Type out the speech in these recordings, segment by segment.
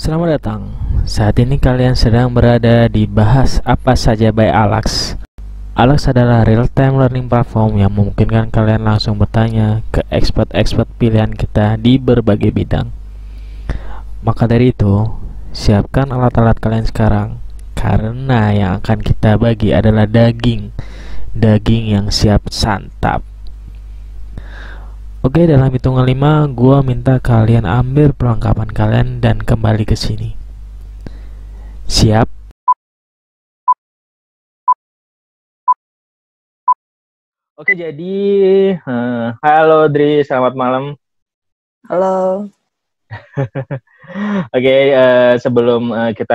Selamat datang. Saat ini kalian sedang berada di Bahas Apa Saja by Alex. Alex adalah real-time learning platform yang memungkinkan kalian langsung bertanya ke expert-expert pilihan kita di berbagai bidang. Maka dari itu, siapkan alat-alat kalian sekarang karena yang akan kita bagi adalah daging. Daging yang siap santap. Oke, dalam hitungan 5, gue minta kalian ambil perlengkapan kalian dan kembali ke sini. Siap? Oke, jadi uh, halo Dri, selamat malam. Halo. Oke, okay, uh, eh, sebelum uh, kita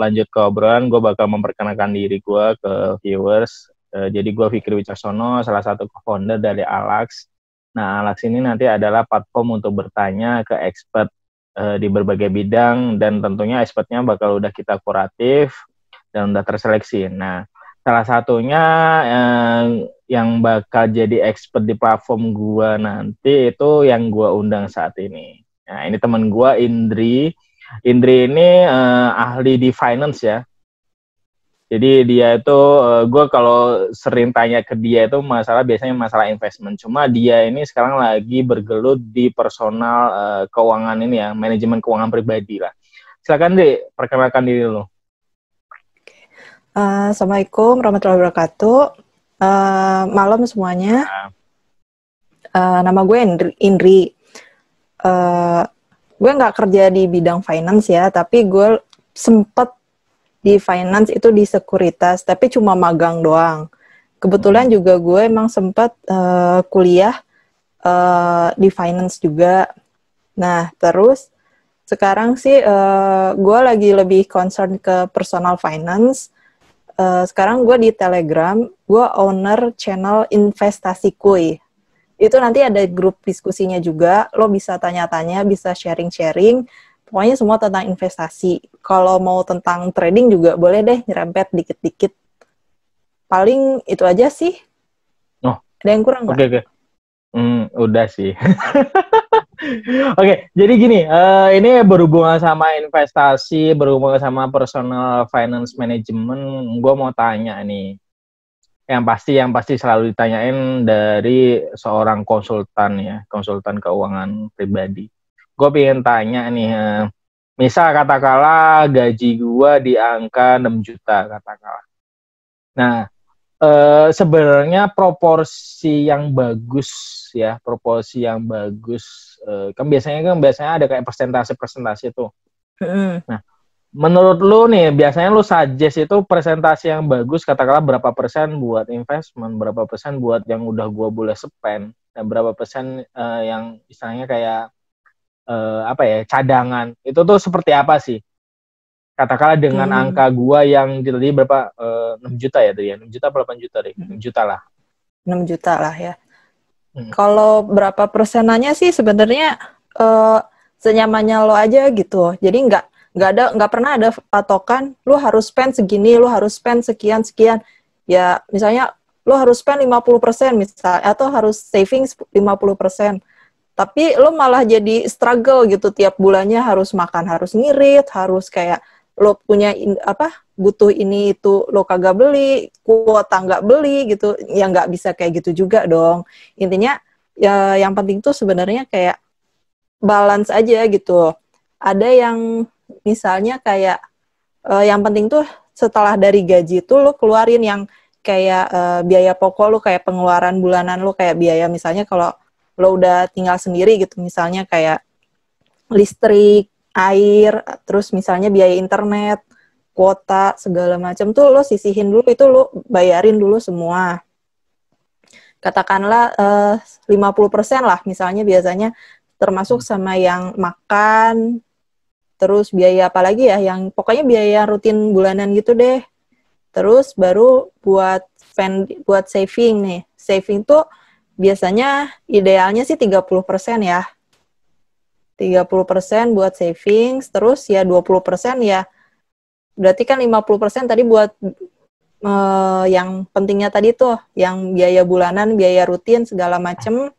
lanjut ke obrolan, gue bakal memperkenalkan diri gue ke viewers. Uh, jadi gue Fikri Wicaksono, salah satu co-founder dari Alax Nah, Alaks ini nanti adalah platform untuk bertanya ke expert e, di berbagai bidang dan tentunya expertnya bakal udah kita kuratif dan udah terseleksi. Nah, salah satunya e, yang bakal jadi expert di platform gua nanti itu yang gua undang saat ini. Nah, ini teman gua Indri. Indri ini e, ahli di finance ya. Jadi dia itu eh, gue kalau sering tanya ke dia itu masalah biasanya masalah investment. Cuma dia ini sekarang lagi bergelut di personal eh, keuangan ini ya, manajemen keuangan pribadi lah. Silakan deh perkenalkan diri lo. Uh, eh, Assalamualaikum warahmatullahi wabarakatuh. Uh, malam semuanya. Uh. Uh, nama gue Indri. Indri. Uh, gue nggak kerja di bidang finance ya, tapi gue sempet di finance itu di sekuritas tapi cuma magang doang kebetulan hmm. juga gue emang sempat uh, eh, kuliah uh, di finance juga nah terus sekarang sih uh, gue lagi lebih concern ke personal finance uh, sekarang gue di telegram gue owner channel investasi kui itu nanti ada grup diskusinya juga lo bisa tanya-tanya bisa sharing-sharing pokoknya semua tentang investasi. Kalau mau tentang trading juga boleh deh nyerempet dikit-dikit. Paling itu aja sih. Oh. Ada yang kurang nggak? Oke, okay, okay. Hmm, udah sih. Oke, okay, jadi gini, uh, ini berhubungan sama investasi, berhubungan sama personal finance management. Gue mau tanya nih, yang pasti yang pasti selalu ditanyain dari seorang konsultan ya, konsultan keuangan pribadi gue pengen tanya nih eh, misal katakanlah gaji gue di angka 6 juta katakanlah nah eh, sebenarnya proporsi yang bagus ya proporsi yang bagus eh, kan biasanya kan biasanya ada kayak persentase persentase tuh nah menurut lu nih biasanya lu suggest itu presentasi yang bagus katakanlah berapa persen buat investment berapa persen buat yang udah gue boleh spend dan berapa persen uh, yang istilahnya kayak eh, apa ya cadangan itu tuh seperti apa sih katakanlah dengan hmm. angka gua yang tadi berapa eh, enam uh, juta ya tadi ya enam juta berapa juta deh enam juta lah enam juta lah ya hmm. kalau berapa persenannya sih sebenarnya eh, senyamannya lo aja gitu jadi nggak nggak ada nggak pernah ada patokan lo harus spend segini lo harus spend sekian sekian ya misalnya lo harus spend 50% misal atau harus saving 50% tapi lo malah jadi struggle gitu tiap bulannya harus makan harus ngirit harus kayak lo punya in, apa butuh ini itu lo kagak beli kuota nggak beli gitu ya nggak bisa kayak gitu juga dong intinya ya yang penting tuh sebenarnya kayak balance aja gitu ada yang misalnya kayak uh, yang penting tuh setelah dari gaji tuh lo keluarin yang kayak uh, biaya pokok lo kayak pengeluaran bulanan lo kayak biaya misalnya kalau lo udah tinggal sendiri gitu misalnya kayak listrik air terus misalnya biaya internet kuota segala macam tuh lo sisihin dulu itu lo bayarin dulu semua katakanlah eh, uh, 50% lah misalnya biasanya termasuk sama yang makan terus biaya apa lagi ya yang pokoknya biaya rutin bulanan gitu deh terus baru buat spend buat saving nih saving tuh biasanya idealnya sih 30% ya. 30% buat savings, terus ya 20% ya berarti kan 50% tadi buat uh, yang pentingnya tadi tuh, yang biaya bulanan, biaya rutin segala macem.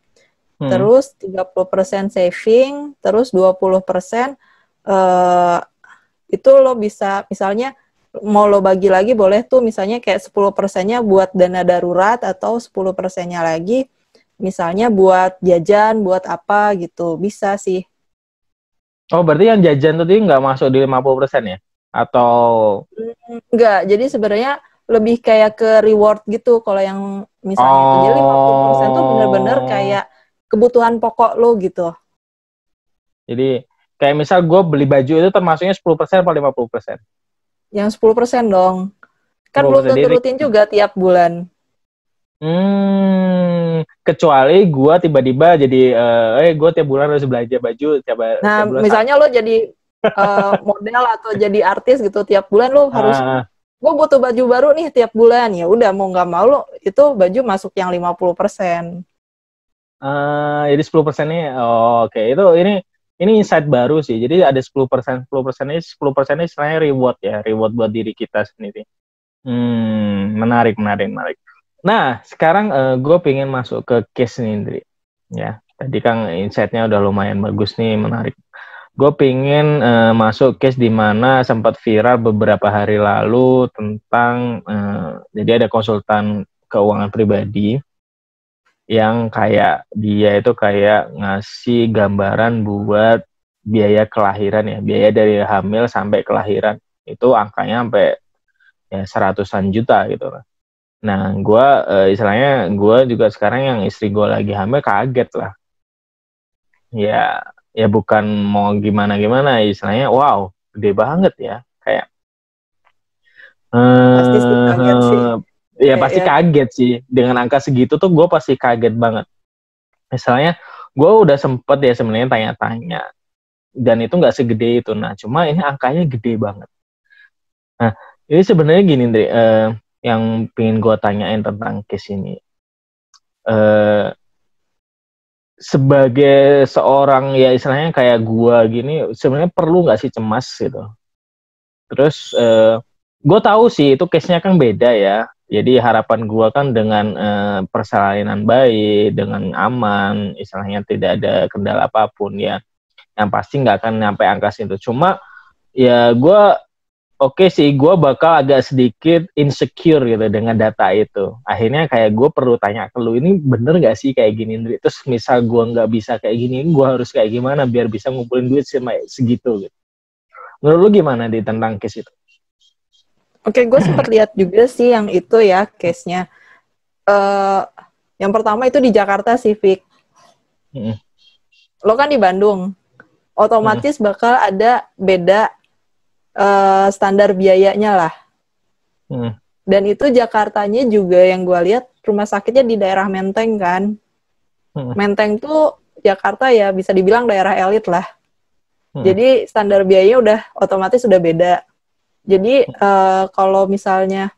Hmm. Terus 30% saving, terus 20% eh uh, itu lo bisa misalnya mau lo bagi lagi boleh tuh misalnya kayak 10 persennya buat dana darurat atau 10 persennya lagi misalnya buat jajan, buat apa gitu, bisa sih. Oh, berarti yang jajan tadi nggak masuk di 50% ya? Atau? Hmm, nggak, jadi sebenarnya lebih kayak ke reward gitu kalau yang misalnya oh. itu. Jadi 50% tuh bener-bener kayak kebutuhan pokok lo gitu. Jadi kayak misal gue beli baju itu termasuknya 10% atau 50%? Yang 10% dong. Kan belum tentu rutin juga tiap bulan. Hmm, kecuali gue tiba-tiba jadi, uh, eh, eh gue tiap bulan harus belanja baju tiap. Eh, nah, tiap misalnya lo jadi uh, model atau jadi artis gitu tiap bulan lo harus, ah. ah. gue butuh baju baru nih tiap bulan ya. Udah mau nggak mau lo itu baju masuk yang 50 persen. Uh, jadi 10 persennya, oh, oke okay. itu ini ini insight baru sih. Jadi ada 10 persen, sepuluh persen ini sepuluh persen persennya sebenarnya reward ya, reward buat diri kita sendiri. Hmm, menarik, menarik, menarik. Nah, sekarang uh, eh, gue pengen masuk ke case nih, Indri. Ya, tadi kan insight-nya udah lumayan bagus nih, menarik. Gue pengen uh, masuk case di mana sempat viral beberapa hari lalu tentang uh, jadi ada konsultan keuangan pribadi yang kayak dia itu kayak ngasih gambaran buat biaya kelahiran ya, biaya dari hamil sampai kelahiran itu angkanya sampai ya seratusan juta gitu lah Nah, gua uh, istilahnya gua juga sekarang yang istri gua lagi hamil kaget lah. Ya, ya bukan mau gimana gimana, istilahnya wow, gede banget ya, kayak. eh pasti sih eh, Ya pasti ya. kaget sih dengan angka segitu tuh gua pasti kaget banget. Misalnya gua udah sempet ya sebenarnya tanya-tanya dan itu nggak segede itu. Nah, cuma ini angkanya gede banget. Nah, ini sebenarnya gini, Dri, Uh, eh, yang pengen gue tanyain tentang case ini. Uh, sebagai seorang ya istilahnya kayak gue gini, sebenarnya perlu nggak sih cemas gitu? Terus uh, eh, gue tahu sih itu case-nya kan beda ya. Jadi harapan gue kan dengan uh, eh, persalinan bayi, dengan aman, istilahnya tidak ada kendala apapun ya. Yang pasti nggak akan nyampe angka itu. Cuma ya gue Oke okay sih, gue bakal agak sedikit insecure gitu dengan data itu. Akhirnya kayak gue perlu tanya ke lu, ini bener gak sih kayak gini? Duit? Terus misal gue nggak bisa kayak gini, gue harus kayak gimana biar bisa ngumpulin duit segitu gitu. Menurut lu gimana di tentang case itu? Oke, okay, gue sempat lihat juga sih yang itu ya case-nya. Uh, yang pertama itu di Jakarta Civic. Hmm. Lo kan di Bandung. Otomatis hmm. bakal ada beda uh, standar biayanya lah. Hmm. Dan itu Jakartanya juga yang gue lihat rumah sakitnya di daerah Menteng kan. Hmm. Menteng tuh Jakarta ya bisa dibilang daerah elit lah. Hmm. Jadi standar biayanya udah otomatis sudah beda. Jadi uh, kalau misalnya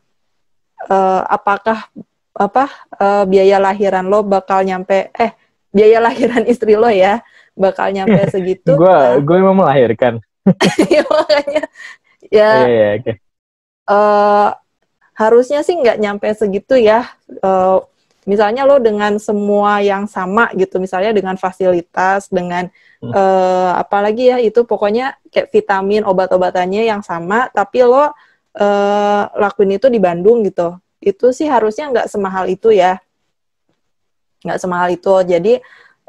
uh, apakah apa uh, biaya lahiran lo bakal nyampe eh biaya lahiran istri lo ya bakal nyampe segitu? Gue gue memang melahirkan. ya makanya ya yeah, yeah, okay. uh, eh, harusnya sih nggak nyampe segitu ya uh, misalnya lo dengan semua yang sama gitu misalnya dengan fasilitas dengan uh, hmm. eh, apalagi ya itu pokoknya kayak vitamin obat-obatannya yang sama tapi lo uh, lakuin itu di Bandung gitu itu sih harusnya nggak semahal itu ya nggak semahal itu jadi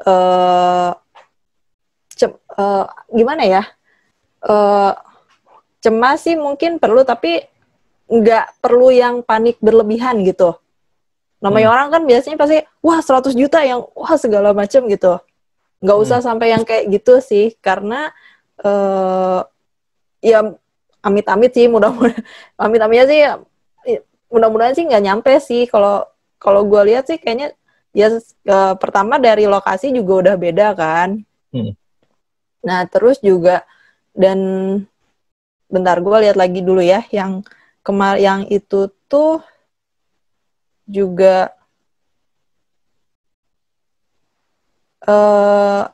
uh, uh, gimana ya uh, cemas sih mungkin perlu tapi nggak perlu yang panik berlebihan gitu. Namanya hmm. orang kan biasanya pasti wah 100 juta yang wah segala macam gitu. Nggak usah hmm. sampai yang kayak gitu sih karena uh, ya amit-amit sih mudah-mudahan amit-amitnya sih ya, mudah-mudahan sih nggak nyampe sih kalau kalau gue lihat sih kayaknya ya uh, pertama dari lokasi juga udah beda kan. Hmm. Nah terus juga dan bentar gue lihat lagi dulu ya yang kemar yang itu tuh juga uh,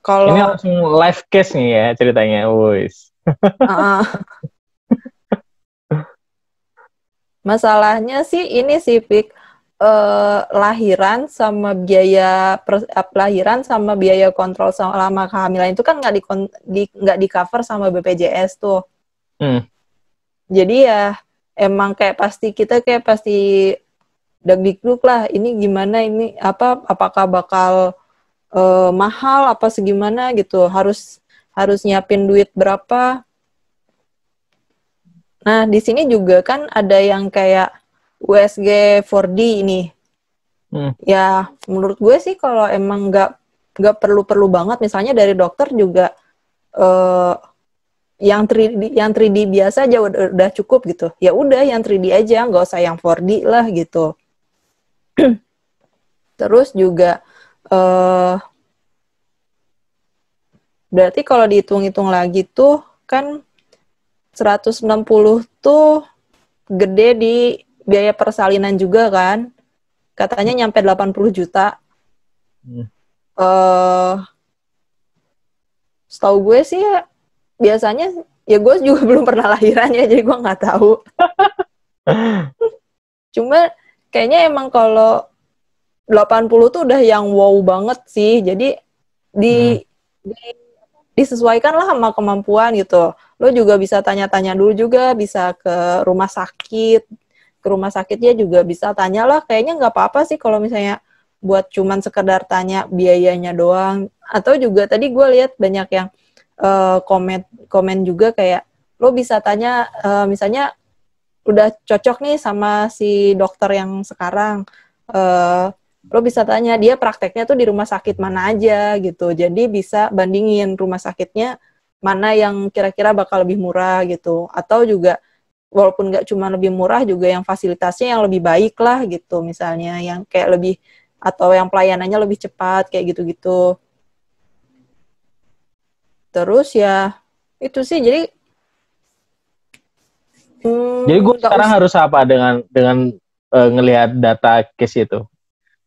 kalau ini langsung live case nih ya ceritanya, wis. uh, masalahnya sih ini sih, Pik eh, lahiran sama biaya per, eh, lahiran sama biaya kontrol selama kehamilan itu kan nggak di nggak di, di cover sama BPJS tuh. Hmm. Jadi ya emang kayak pasti kita kayak pasti deg-deg lah ini gimana ini apa apakah bakal uh, mahal apa segimana gitu harus harus nyiapin duit berapa nah di sini juga kan ada yang kayak USG 4D ini. Hmm. Ya, menurut gue sih kalau emang nggak nggak perlu-perlu banget, misalnya dari dokter juga uh, yang 3D yang 3D biasa aja udah, cukup gitu. Ya udah yang 3D aja, nggak usah yang 4D lah gitu. Terus juga uh, berarti kalau dihitung-hitung lagi tuh kan 160 tuh gede di biaya persalinan juga kan. Katanya nyampe 80 juta. Hmm. Uh, setahu gue sih ya, biasanya ya gue juga belum pernah lahiran ya, jadi gue nggak tahu. Cuma kayaknya emang kalau 80 tuh udah yang wow banget sih. Jadi di, hmm. di disesuaikan lah sama kemampuan gitu. Lo juga bisa tanya-tanya dulu juga, bisa ke rumah sakit, ke rumah sakit ya juga bisa tanya tanyalah kayaknya nggak apa-apa sih kalau misalnya buat cuman sekedar tanya biayanya doang atau juga tadi gue lihat banyak yang uh, komen komen juga kayak lo bisa tanya uh, misalnya udah cocok nih sama si dokter yang sekarang uh, lo bisa tanya dia prakteknya tuh di rumah sakit mana aja gitu jadi bisa bandingin rumah sakitnya mana yang kira-kira bakal lebih murah gitu atau juga walaupun nggak cuma lebih murah juga yang fasilitasnya yang lebih baik lah gitu misalnya yang kayak lebih atau yang pelayanannya lebih cepat kayak gitu-gitu terus ya itu sih jadi hmm, jadi gue sekarang harus apa dengan dengan uh, ngelihat data case itu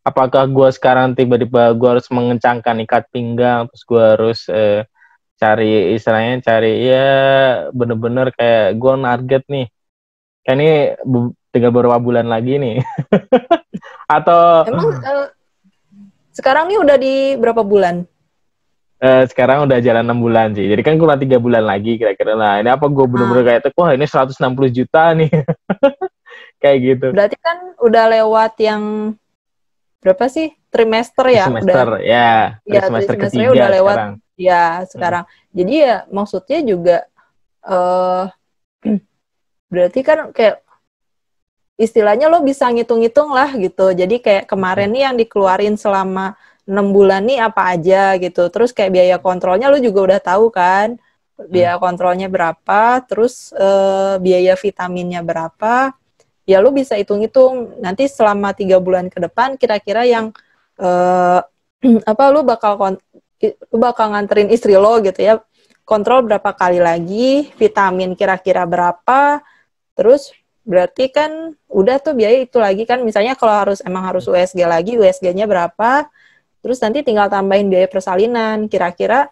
apakah gue sekarang tiba-tiba gue harus mengencangkan ikat pinggang terus gue harus uh, cari istilahnya cari ya bener-bener kayak gue target nih kayak ini tinggal beberapa bulan lagi nih atau emang uh, sekarang ini udah di berapa bulan uh, sekarang udah jalan enam bulan sih jadi kan kurang tiga bulan lagi kira-kira lah ini apa gue bener-bener ah. kayak tuh wah ini 160 juta nih kayak gitu berarti kan udah lewat yang berapa sih trimester ya trimester udah, ya, ya trimester, trimester ketiga udah lewat sekarang ya sekarang. Hmm. Jadi ya maksudnya juga uh, berarti kan kayak istilahnya lo bisa ngitung-ngitung lah gitu. Jadi kayak kemarin nih yang dikeluarin selama enam bulan nih apa aja gitu. Terus kayak biaya kontrolnya lo juga udah tahu kan. Biaya hmm. kontrolnya berapa, terus uh, biaya vitaminnya berapa. Ya lo bisa hitung-hitung nanti selama tiga bulan ke depan kira-kira yang uh, apa lo bakal lu bakal nganterin istri lo gitu ya kontrol berapa kali lagi vitamin kira-kira berapa terus berarti kan udah tuh biaya itu lagi kan misalnya kalau harus emang harus USG lagi USG-nya berapa terus nanti tinggal tambahin biaya persalinan kira-kira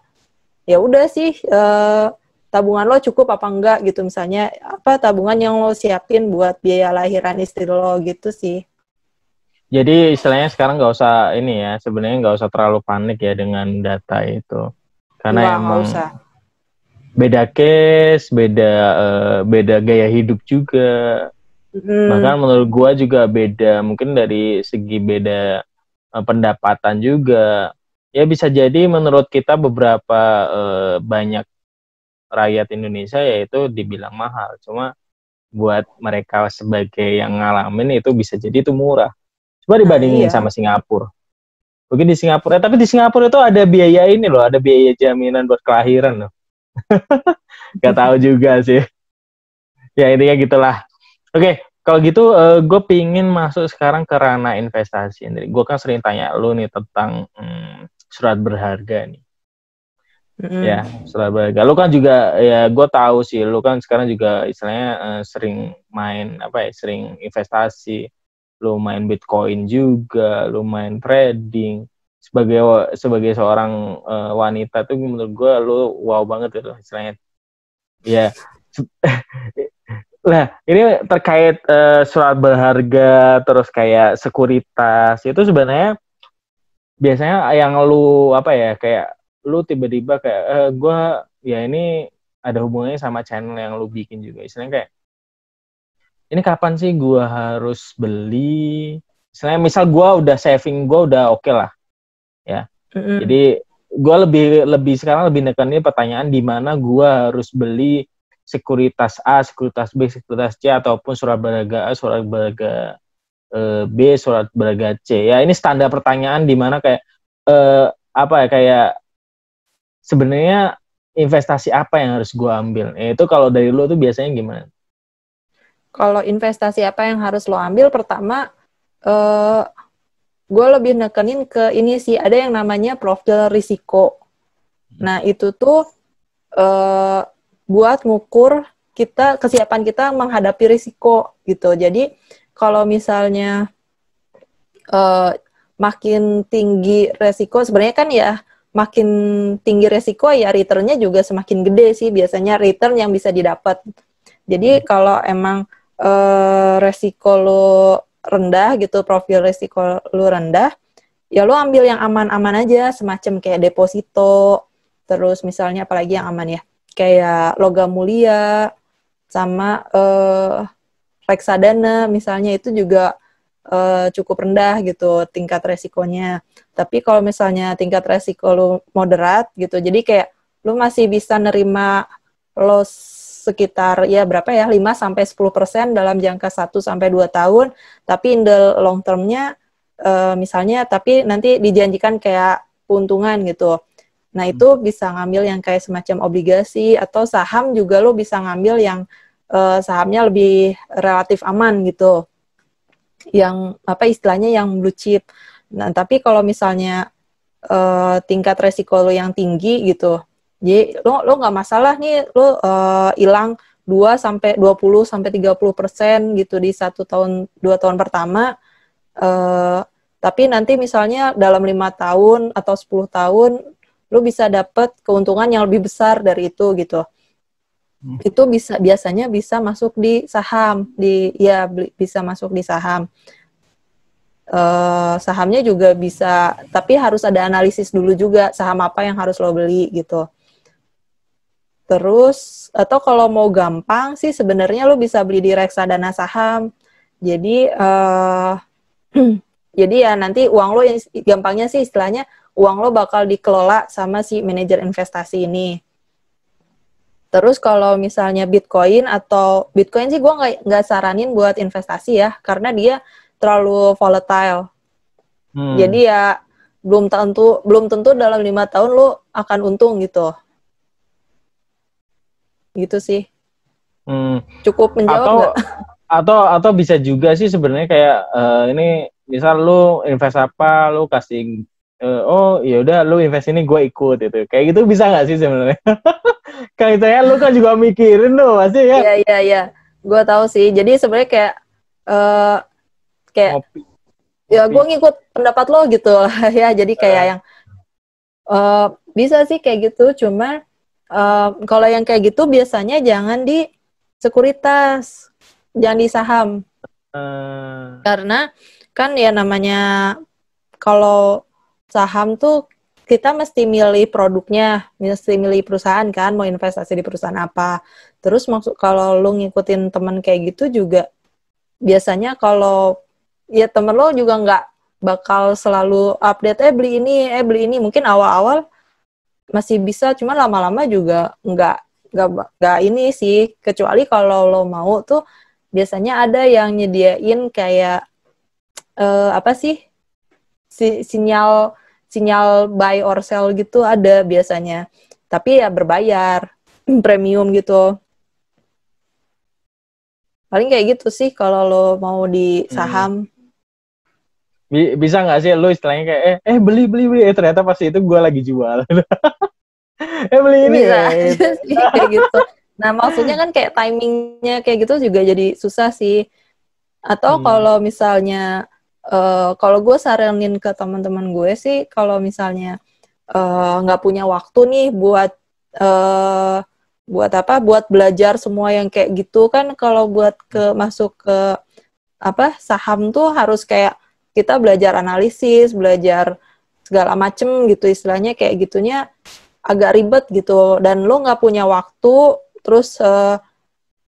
ya udah sih eh, tabungan lo cukup apa enggak gitu misalnya apa tabungan yang lo siapin buat biaya lahiran istri lo gitu sih jadi istilahnya sekarang nggak usah ini ya, sebenarnya nggak usah terlalu panik ya dengan data itu, karena Wah, emang usah. beda case, beda uh, beda gaya hidup juga. Hmm. Bahkan menurut gua juga beda, mungkin dari segi beda uh, pendapatan juga. Ya bisa jadi menurut kita beberapa uh, banyak rakyat Indonesia yaitu dibilang mahal, cuma buat mereka sebagai yang ngalamin itu bisa jadi itu murah gue dibandingin iya. sama Singapura. Mungkin di Singapura, eh, tapi di Singapura itu ada biaya ini loh, ada biaya jaminan buat kelahiran loh. Gak tau juga sih. Ya intinya gitulah. Oke, okay, kalau gitu uh, eh, gue pingin masuk sekarang ke ranah investasi. Jadi gue kan sering tanya lu nih tentang hmm, surat berharga nih. Mm. Ya, surat berharga. Lu kan juga ya gue tahu sih, lu kan sekarang juga istilahnya uh, sering main apa ya, sering investasi lu main Bitcoin juga, lu main trading. Sebagai sebagai seorang uh, wanita tuh menurut gue lu wow banget itu istilahnya. Ya. lah nah, ini terkait uh, surat berharga, terus kayak sekuritas, itu sebenarnya biasanya yang lu apa ya, kayak lu tiba-tiba kayak, uh, eh, gue ya ini ada hubungannya sama channel yang lu bikin juga. Istilahnya kayak, ini kapan sih gue harus beli? Misalnya misal gue udah saving gue udah oke okay lah, ya. Mm-hmm. Jadi gue lebih lebih sekarang lebih nekenin pertanyaan di mana gue harus beli sekuritas A, sekuritas B, sekuritas C ataupun surat berharga A, surat berharga eh, B, surat berharga C. Ya ini standar pertanyaan di mana kayak e, apa ya kayak sebenarnya investasi apa yang harus gue ambil? Nah, itu kalau dari lo tuh biasanya gimana? kalau investasi apa yang harus lo ambil pertama uh, eh, gue lebih nekenin ke ini sih ada yang namanya profil risiko. Nah itu tuh uh, buat ngukur kita kesiapan kita menghadapi risiko gitu. Jadi kalau misalnya uh, makin tinggi resiko sebenarnya kan ya makin tinggi resiko ya returnnya juga semakin gede sih biasanya return yang bisa didapat. Jadi hmm. kalau emang Eh, resiko lo rendah gitu, profil resiko lo rendah, ya lo ambil yang aman-aman aja, semacam kayak deposito, terus misalnya apalagi yang aman ya, kayak logam mulia, sama uh, reksadana misalnya itu juga uh, cukup rendah gitu tingkat resikonya. Tapi kalau misalnya tingkat resiko lo moderat gitu, jadi kayak lo masih bisa nerima loss sekitar ya berapa ya 5 sampai 10% dalam jangka 1 sampai 2 tahun, tapi in the long termnya uh, misalnya tapi nanti dijanjikan kayak keuntungan gitu. Nah, itu hmm. bisa ngambil yang kayak semacam obligasi atau saham juga lo bisa ngambil yang uh, sahamnya lebih relatif aman gitu. Yang apa istilahnya yang blue chip. Nah, tapi kalau misalnya uh, tingkat resiko lo yang tinggi gitu, jadi lo lo nggak masalah nih lo eh, hilang uh, 2 sampai 20 sampai 30 persen gitu di satu tahun dua tahun pertama. Uh, tapi nanti misalnya dalam lima tahun atau 10 tahun lo bisa dapet keuntungan yang lebih besar dari itu gitu. Hmm. Itu bisa biasanya bisa masuk di saham di ya bisa masuk di saham. Uh, sahamnya juga bisa, tapi harus ada analisis dulu juga saham apa yang harus lo beli gitu Terus atau kalau mau gampang sih sebenarnya lo bisa beli di reksadana saham. Jadi uh, jadi ya nanti uang lo gampangnya sih istilahnya uang lo bakal dikelola sama si manajer investasi ini. Terus kalau misalnya Bitcoin atau Bitcoin sih gue nggak nggak saranin buat investasi ya karena dia terlalu volatile. Hmm. Jadi ya belum tentu belum tentu dalam lima tahun lo akan untung gitu gitu sih. Hmm. Cukup menjawab atau, gak? atau atau bisa juga sih sebenarnya kayak uh, ini misal lu invest apa, lu kasih uh, oh ya udah lu invest ini gue ikut gitu. Kayak gitu bisa nggak sih sebenarnya? kayak ya lu kan juga mikirin tuh pasti ya. Iya iya iya. Gue tahu sih. Jadi sebenarnya kayak uh, kayak Kopi. ya gue ngikut pendapat lo gitu ya. Jadi kayak uh. yang uh, bisa sih kayak gitu. Cuma um, kalau yang kayak gitu biasanya jangan di sekuritas, jangan di saham. Uh. Karena kan ya namanya kalau saham tuh kita mesti milih produknya, mesti milih perusahaan kan, mau investasi di perusahaan apa. Terus maksud kalau lu ngikutin temen kayak gitu juga, biasanya kalau ya temen lo juga nggak bakal selalu update, eh beli ini, eh beli ini. Mungkin awal-awal masih bisa cuman lama-lama juga nggak nggak nggak ini sih kecuali kalau lo mau tuh biasanya ada yang nyediain kayak uh, apa sih si, sinyal sinyal buy or sell gitu ada biasanya tapi ya berbayar premium gitu paling kayak gitu sih kalau lo mau di hmm. saham hmm. bisa nggak sih lo istilahnya kayak eh, eh beli beli beli eh, ternyata pasti itu gue lagi jual eh ini ya. bisa sih kayak gitu nah maksudnya kan kayak timingnya kayak gitu juga jadi susah sih atau hmm. kalau misalnya uh, kalau gue saranin ke teman-teman gue sih kalau misalnya eh, nggak uh, punya waktu nih buat uh, buat apa buat belajar semua yang kayak gitu kan kalau buat ke masuk ke apa saham tuh harus kayak kita belajar analisis belajar segala macem gitu istilahnya kayak gitunya agak ribet gitu dan lo nggak punya waktu terus uh,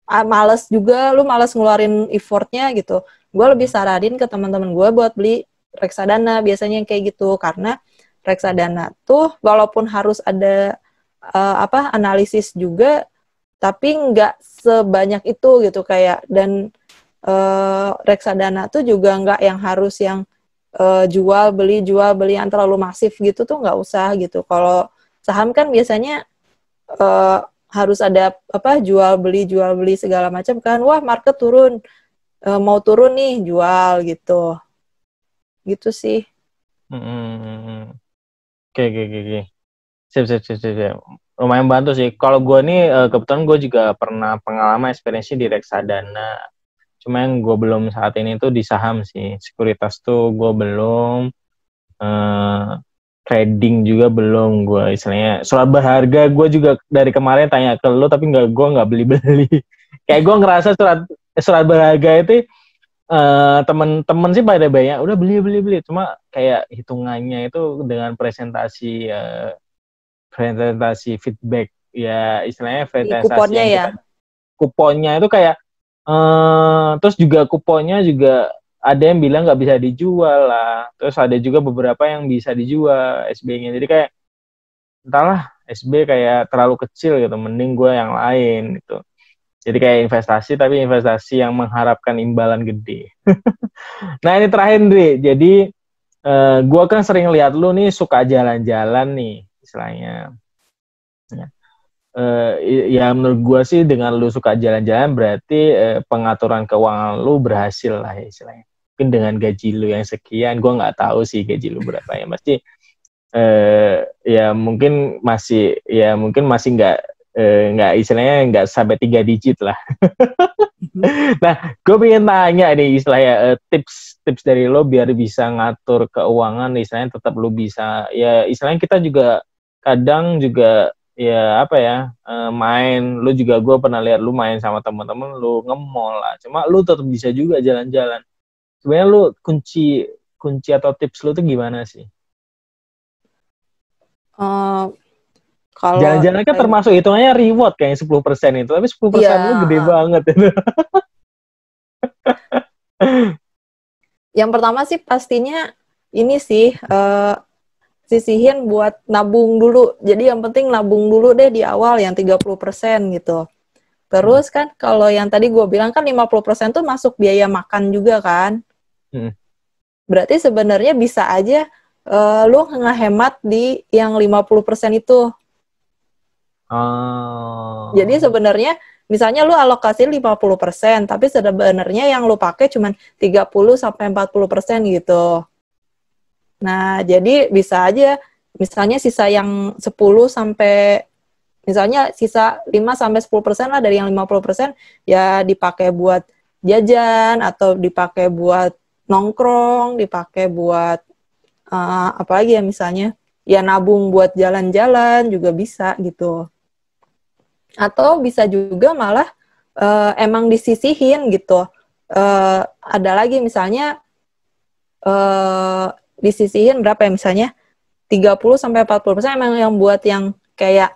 males juga lo males ngeluarin effortnya gitu gue lebih saranin ke teman-teman gue buat beli reksadana biasanya yang kayak gitu karena reksadana tuh walaupun harus ada uh, apa analisis juga tapi nggak sebanyak itu gitu kayak dan uh, reksadana tuh juga nggak yang harus yang uh, jual beli jual beli yang terlalu masif gitu tuh nggak usah gitu kalau saham kan biasanya uh, harus ada apa jual beli jual beli segala macam kan wah market turun uh, mau turun nih jual gitu gitu sih hmm. hmm, hmm, hmm oke oke oke sip sip sip sip lumayan bantu sih kalau gue nih uh, kebetulan gue juga pernah pengalaman experience di reksadana cuma yang gue belum saat ini tuh di saham sih sekuritas tuh gue belum uh, trading juga belum gue istilahnya soal berharga gue juga dari kemarin tanya ke lo tapi nggak gue nggak beli beli kayak gue ngerasa surat surat berharga itu uh, temen-temen sih pada banyak udah beli beli beli cuma kayak hitungannya itu dengan presentasi uh, presentasi feedback ya istilahnya presentasi kuponnya ya kita, kuponnya itu kayak uh, terus juga kuponnya juga ada yang bilang nggak bisa dijual lah terus ada juga beberapa yang bisa dijual SB-nya jadi kayak entahlah SB kayak terlalu kecil gitu mending gue yang lain gitu jadi kayak investasi tapi investasi yang mengharapkan imbalan gede nah ini terakhir Dri jadi uh, eh, gue kan sering lihat lu nih suka jalan-jalan nih istilahnya ya. Uh, ya menurut gue sih dengan lu suka jalan-jalan berarti uh, pengaturan keuangan lu berhasil lah ya, istilahnya. Mungkin dengan gaji lu yang sekian, gue nggak tahu sih gaji lu berapa ya. Pasti uh, eh, ya mungkin masih ya mungkin masih nggak nggak uh, istilahnya nggak sampai tiga digit lah. nah, gue pengen tanya nih istilahnya tips tips tips dari lo biar bisa ngatur keuangan, istilahnya tetap lo bisa ya istilahnya kita juga kadang juga ya apa ya eh, main lu juga gue pernah lihat lu main sama temen-temen lu ngemol lah cuma lu tetap bisa juga jalan-jalan sebenarnya lu kunci kunci atau tips lu tuh gimana sih uh, kalau jalan-jalan kan eh, termasuk hitungannya reward kayaknya 10% itu tapi 10% persen lu iya. gede banget itu yang pertama sih pastinya ini sih uh, sisihin buat nabung dulu. Jadi yang penting nabung dulu deh di awal yang 30% gitu. Terus kan kalau yang tadi gue bilang kan 50% tuh masuk biaya makan juga kan. Hmm. Berarti sebenarnya bisa aja uh, lu ngehemat di yang 50% itu. Oh. Jadi sebenarnya misalnya lu alokasi 50%, tapi sebenarnya yang lu pakai cuman 30 sampai 40% gitu. Nah, jadi bisa aja misalnya sisa yang 10 sampai misalnya sisa 5 sampai 10% lah dari yang 50% ya dipakai buat jajan atau dipakai buat nongkrong, dipakai buat uh, apa lagi ya misalnya ya nabung buat jalan-jalan juga bisa gitu. Atau bisa juga malah uh, emang disisihin gitu. Uh, ada lagi misalnya uh, disisihin berapa ya misalnya 30 sampai 40 persen emang yang buat yang kayak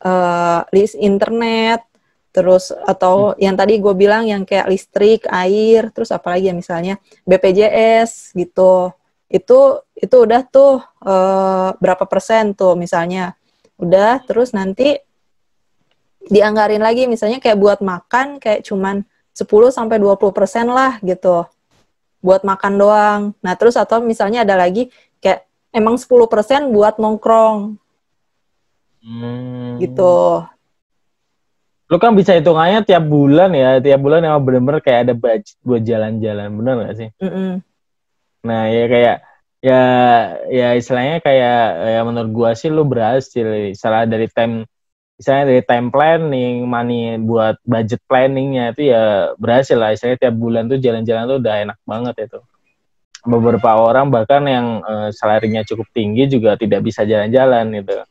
uh, list internet terus atau hmm. yang tadi gue bilang yang kayak listrik, air, terus apalagi ya misalnya BPJS gitu. Itu itu udah tuh uh, berapa persen tuh misalnya. Udah terus nanti dianggarin lagi misalnya kayak buat makan kayak cuman 10 sampai 20 persen lah gitu buat makan doang. Nah, terus atau misalnya ada lagi kayak emang 10% buat nongkrong. Hmm. Gitu. Lu kan bisa hitungannya tiap bulan ya, tiap bulan emang bener-bener kayak ada budget buat jalan-jalan, bener gak sih? Mm -mm. Nah, ya kayak ya ya istilahnya kayak ya menurut gua sih lu berhasil salah dari time misalnya dari time planning, money buat budget planningnya itu ya berhasil lah. Misalnya tiap bulan tuh jalan-jalan tuh udah enak banget itu. Beberapa orang bahkan yang uh, eh, salarinya cukup tinggi juga tidak bisa jalan-jalan gitu.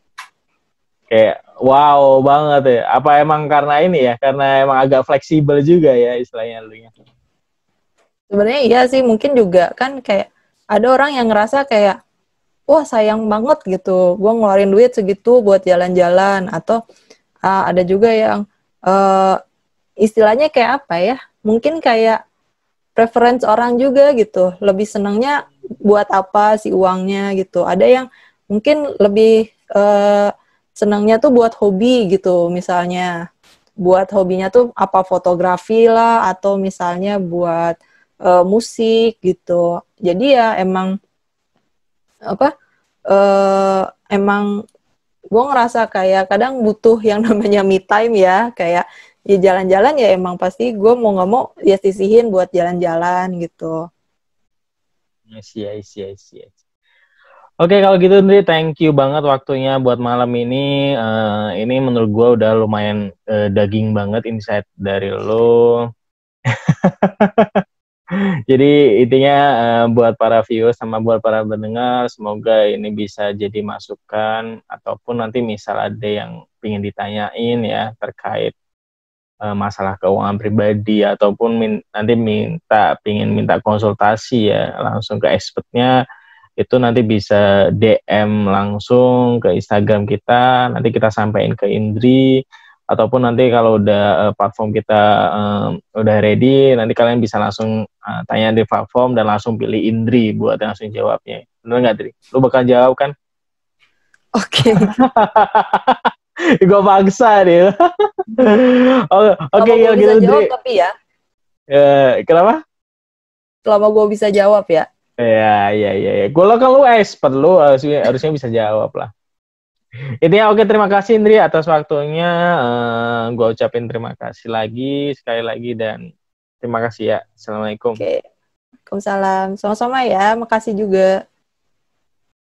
Kayak wow banget ya. Apa emang karena ini ya? Karena emang agak fleksibel juga ya istilahnya nya? Sebenarnya iya sih mungkin juga kan kayak ada orang yang ngerasa kayak wah sayang banget gitu gue ngeluarin duit segitu buat jalan-jalan atau uh, ada juga yang uh, istilahnya kayak apa ya mungkin kayak preference orang juga gitu lebih senangnya buat apa si uangnya gitu ada yang mungkin lebih uh, senangnya tuh buat hobi gitu misalnya buat hobinya tuh apa fotografi lah atau misalnya buat uh, musik gitu jadi ya emang apa uh, emang gue ngerasa kayak kadang butuh yang namanya me time ya kayak ya jalan-jalan ya emang pasti gue mau nggak mau ya sisihin buat jalan-jalan gitu. Iya iya iya. Oke kalau gitu Nri, thank you banget waktunya buat malam ini. Uh, ini menurut gue udah lumayan uh, daging banget insight dari lo. jadi intinya uh, buat para viewers sama buat para pendengar semoga ini bisa jadi masukan ataupun nanti misal ada yang ingin ditanyain ya terkait uh, masalah keuangan pribadi ataupun min nanti minta ingin minta konsultasi ya langsung ke expertnya itu nanti bisa DM langsung ke Instagram kita nanti kita sampaikan ke Indri ataupun nanti kalau udah uh, platform kita uh, udah ready nanti kalian bisa langsung uh, tanya di platform dan langsung pilih Indri buat langsung jawabnya benar nggak Indri? lu bakal jawab kan? oke okay. gue paksa deh oke okay, ya gitu jawab, tapi ya uh, kenapa? selama gue bisa jawab ya iya, iya. ya, ya. gue lo kalau expert lu harusnya harusnya bisa jawab lah ini ya, oke okay, terima kasih Indri atas waktunya. Uh, eh, gue ucapin terima kasih lagi sekali lagi dan terima kasih ya. Assalamualaikum. Oke. Okay. Waalaikumsalam. Sama-sama ya. Makasih juga.